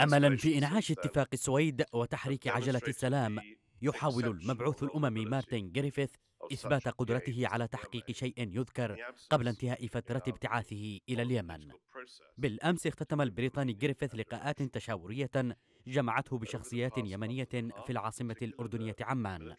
املا في انعاش uh, اتفاق السويد وتحريك عجله السلام يحاول المبعوث الاممي مارتن جريفيث اثبات قدرته على تحقيق شيء يذكر قبل انتهاء فتره um, ابتعاثه الى اليمن بالامس اختتم البريطاني جريفيث uh, لقاءات تشاوريه جمعته uh, بشخصيات يمنيه في العاصمه الاردنيه عمان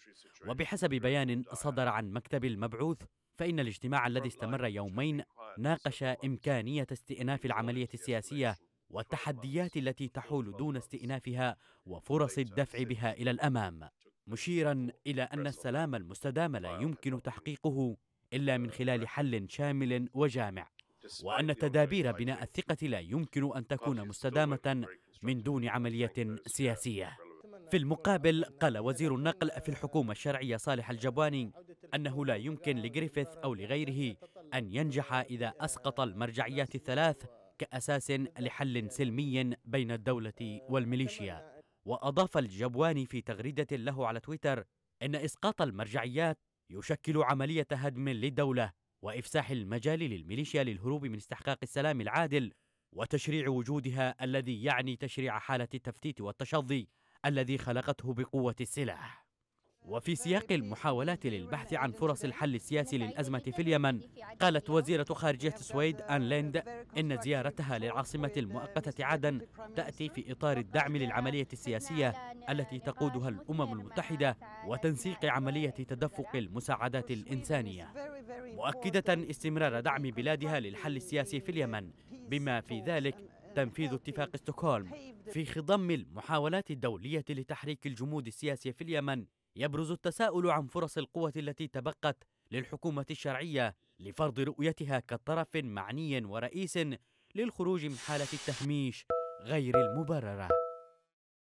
وبحسب بيان صدر عن مكتب المبعوث فان الاجتماع الذي استمر يومين ناقش امكانيه استئناف العمليه السياسيه والتحديات التي تحول دون استئنافها وفرص الدفع بها إلى الأمام مشيرا إلى أن السلام المستدام لا يمكن تحقيقه إلا من خلال حل شامل وجامع وأن تدابير بناء الثقة لا يمكن أن تكون مستدامة من دون عملية سياسية في المقابل قال وزير النقل في الحكومة الشرعية صالح الجبواني أنه لا يمكن لجريفيث أو لغيره أن ينجح إذا أسقط المرجعيات الثلاث كأساس لحل سلمي بين الدولة والميليشيا وأضاف الجبواني في تغريدة له على تويتر إن إسقاط المرجعيات يشكل عملية هدم للدولة وإفساح المجال للميليشيا للهروب من استحقاق السلام العادل وتشريع وجودها الذي يعني تشريع حالة التفتيت والتشظي الذي خلقته بقوة السلاح وفي سياق المحاولات للبحث عن فرص الحل السياسي للأزمة في اليمن قالت وزيرة خارجية السويد آن ليند إن زيارتها للعاصمة المؤقتة عدن تأتي في إطار الدعم للعملية السياسية التي تقودها الأمم المتحدة وتنسيق عملية تدفق المساعدات الإنسانية مؤكدة استمرار دعم بلادها للحل السياسي في اليمن بما في ذلك تنفيذ اتفاق ستوكهولم في خضم المحاولات الدولية لتحريك الجمود السياسي في اليمن يبرز التساؤل عن فرص القوة التي تبقت للحكومة الشرعية لفرض رؤيتها كطرف معني ورئيس للخروج من حالة التهميش غير المبرره